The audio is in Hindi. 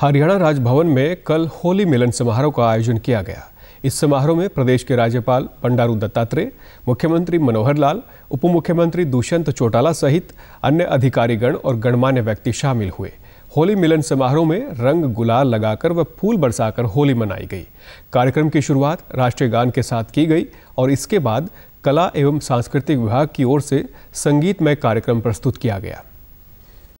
हरियाणा राजभवन में कल होली मिलन समारोह का आयोजन किया गया इस समारोह में प्रदेश के राज्यपाल बंडारू दत्तात्रेय मुख्यमंत्री मनोहर लाल उप मुख्यमंत्री दुष्यंत चौटाला सहित अन्य अधिकारीगण और गणमान्य व्यक्ति शामिल हुए होली मिलन समारोह में रंग गुलाल लगाकर व फूल बरसाकर होली मनाई गई कार्यक्रम की शुरुआत राष्ट्रीय गान के साथ की गई और इसके बाद कला एवं सांस्कृतिक विभाग की ओर से संगीतमय कार्यक्रम प्रस्तुत किया गया